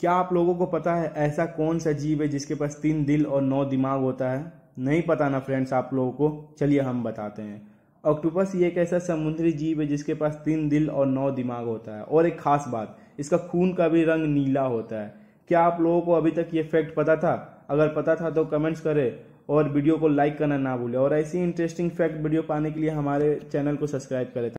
क्या आप लोगों को पता है ऐसा कौन सा जीव है जिसके पास तीन दिल और नौ दिमाग होता है नहीं पता ना फ्रेंड्स आप लोगों को चलिए हम बताते हैं ऑक्टोपस ये एक ऐसा समुद्री जीव है जिसके पास तीन दिल और नौ दिमाग होता है और एक खास बात इसका खून का भी रंग नीला होता है क्या आप लोगों को अभी तक ये फैक्ट पता था अगर पता था तो कमेंट्स करें और वीडियो को लाइक करना ना भूलें और ऐसी इंटरेस्टिंग फैक्ट वीडियो पाने के लिए हमारे चैनल को सब्सक्राइब करें